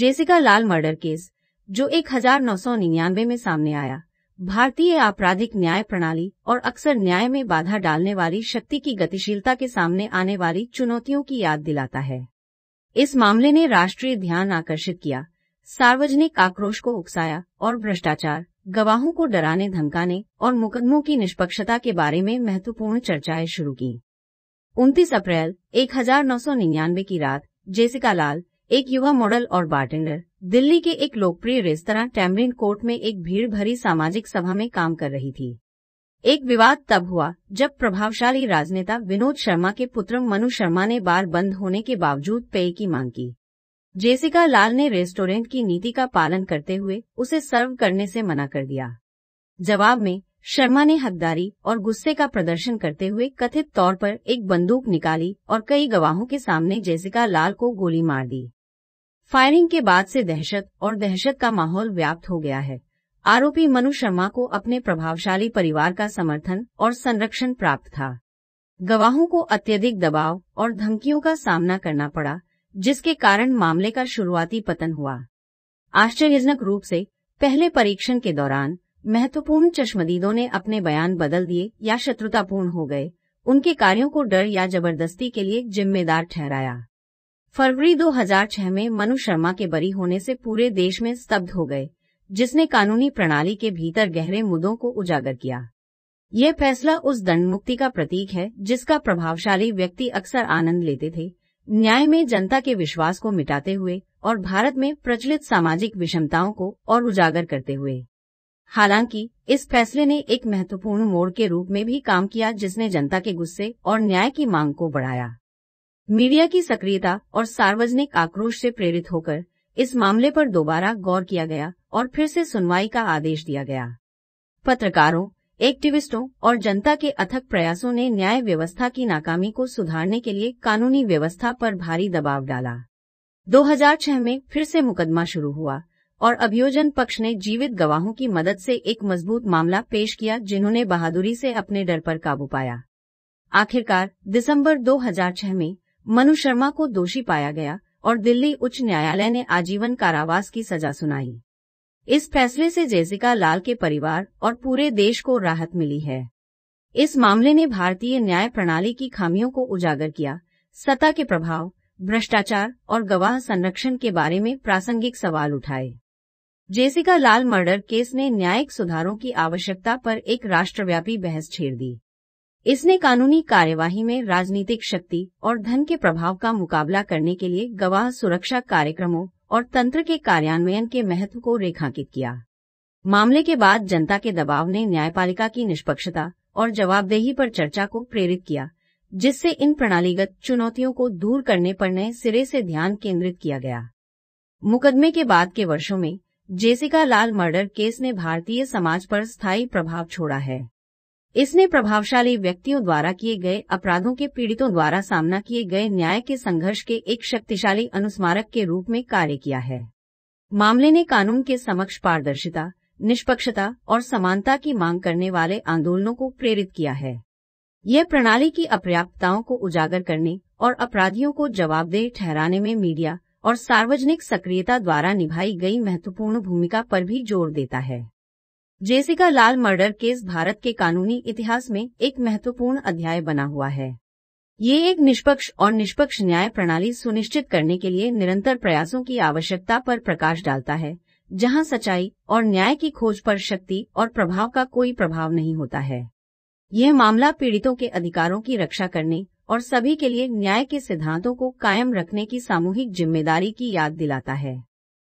Jessica Lal murder case जो 1999 में सामने आया भारतीय आपराधिक न्याय प्रणाली और अक्सर न्याय में बाधा डालने वाली शक्ति की गतिशीलता के सामने आने वाली चुनौतियों की याद दिलाता है इस मामले ने राष्ट्रीय ध्यान आकर्षित किया सार्वजनिक आक्रोश को उकसाया और भ्रष्टाचार गवाहों को डराने धमकाने और मुकदमों की निष्पक्षता के बारे में महत्वपूर्ण चर्चाएं शुरू की 29 अप्रैल 1999 की रात जेसिका लाल एक युवा मॉडल और बारटेंडर दिल्ली के एक लोकप्रिय रेस्तरा टैमरिन कोर्ट में एक भीड़ भरी सामाजिक सभा में काम कर रही थी एक विवाद तब हुआ जब प्रभावशाली राजनेता विनोद शर्मा के पुत्र मनु शर्मा ने बार बंद होने के बावजूद पेय की मांग की जेसिका लाल ने रेस्टोरेंट की नीति का पालन करते हुए उसे सर्व करने से मना कर दिया जवाब में शर्मा ने हकदारी और गुस्से का प्रदर्शन करते हुए कथित तौर पर एक बंदूक निकाली और कई गवाहों के सामने जेसिका लाल को गोली मार दी फायरिंग के बाद से दहशत और दहशत का माहौल व्याप्त हो गया है आरोपी मनु शर्मा को अपने प्रभावशाली परिवार का समर्थन और संरक्षण प्राप्त था गवाहों को अत्यधिक दबाव और धमकियों का सामना करना पड़ा जिसके कारण मामले का शुरुआती पतन हुआ आश्चर्यजनक रूप से पहले परीक्षण के दौरान महत्वपूर्ण चश्मदीदों ने अपने बयान बदल दिए या शत्रुतापूर्ण हो गए उनके कार्यों को डर या जबरदस्ती के लिए जिम्मेदार ठहराया फरवरी 2006 में मनु शर्मा के बरी होने से पूरे देश में स्तब्ध हो गए जिसने कानूनी प्रणाली के भीतर गहरे मुद्दों को उजागर किया यह फैसला उस दंड मुक्ति का प्रतीक है जिसका प्रभावशाली व्यक्ति अक्सर आनंद लेते थे न्याय में जनता के विश्वास को मिटाते हुए और भारत में प्रचलित सामाजिक विषमताओं को और उजागर करते हुए हालांकि इस फैसले ने एक महत्वपूर्ण मोड़ के रूप में भी काम किया जिसने जनता के गुस्से और न्याय की मांग को बढ़ाया मीडिया की सक्रियता और सार्वजनिक आक्रोश से प्रेरित होकर इस मामले पर दोबारा गौर किया गया और फिर से सुनवाई का आदेश दिया गया पत्रकारों एक्टिविस्टों और जनता के अथक प्रयासों ने न्याय व्यवस्था की नाकामी को सुधारने के लिए कानूनी व्यवस्था पर भारी दबाव डाला 2006 में फिर से मुकदमा शुरू हुआ और अभियोजन पक्ष ने जीवित गवाहों की मदद से एक मजबूत मामला पेश किया जिन्होंने बहादुरी से अपने डर पर काबू पाया आखिरकार दिसंबर 2006 में मनु शर्मा को दोषी पाया गया और दिल्ली उच्च न्यायालय ने आजीवन कारावास की सजा सुनाई इस फैसले से जेसिका लाल के परिवार और पूरे देश को राहत मिली है इस मामले ने भारतीय न्याय प्रणाली की खामियों को उजागर किया सत्ता के प्रभाव भ्रष्टाचार और गवाह संरक्षण के बारे में प्रासंगिक सवाल उठाए जेसिका लाल मर्डर केस ने न्यायिक सुधारों की आवश्यकता पर एक राष्ट्रव्यापी बहस छेड़ दी इसने कानूनी कार्यवाही में राजनीतिक शक्ति और धन के प्रभाव का मुकाबला करने के लिए गवाह सुरक्षा कार्यक्रमों और तंत्र के कार्यान्वयन के महत्व को रेखांकित किया मामले के बाद जनता के दबाव ने न्यायपालिका की निष्पक्षता और जवाबदेही पर चर्चा को प्रेरित किया जिससे इन प्रणालीगत चुनौतियों को दूर करने पर नए सिरे से ध्यान केंद्रित किया गया मुकदमे के बाद के वर्षों में जेसिका लाल मर्डर केस ने भारतीय समाज पर स्थायी प्रभाव छोड़ा है इसने प्रभावशाली व्यक्तियों द्वारा किए गए अपराधों के पीड़ितों द्वारा सामना किए गए न्याय के संघर्ष के एक शक्तिशाली अनुस्मारक के रूप में कार्य किया है मामले ने कानून के समक्ष पारदर्शिता निष्पक्षता और समानता की मांग करने वाले आंदोलनों को प्रेरित किया है यह प्रणाली की अपर्याप्तताओं को उजागर करने और अपराधियों को जवाबदेह ठहराने में मीडिया और सार्वजनिक सक्रियता द्वारा निभाई गई महत्वपूर्ण भूमिका पर भी जोर देता है Jessica Lal murder case Bharat के कानूनी इतिहास में एक महत्वपूर्ण अध्याय बना हुआ है ये एक निष्पक्ष और निष्पक्ष न्याय प्रणाली सुनिश्चित करने के लिए निरंतर प्रयासों की आवश्यकता पर प्रकाश डालता है जहां सच्चाई और न्याय की खोज पर शक्ति और प्रभाव का कोई प्रभाव नहीं होता है यह मामला पीड़ितों के अधिकारों की रक्षा करने और सभी के लिए न्याय के सिद्धांतों को कायम रखने की सामूहिक जिम्मेदारी की याद दिलाता है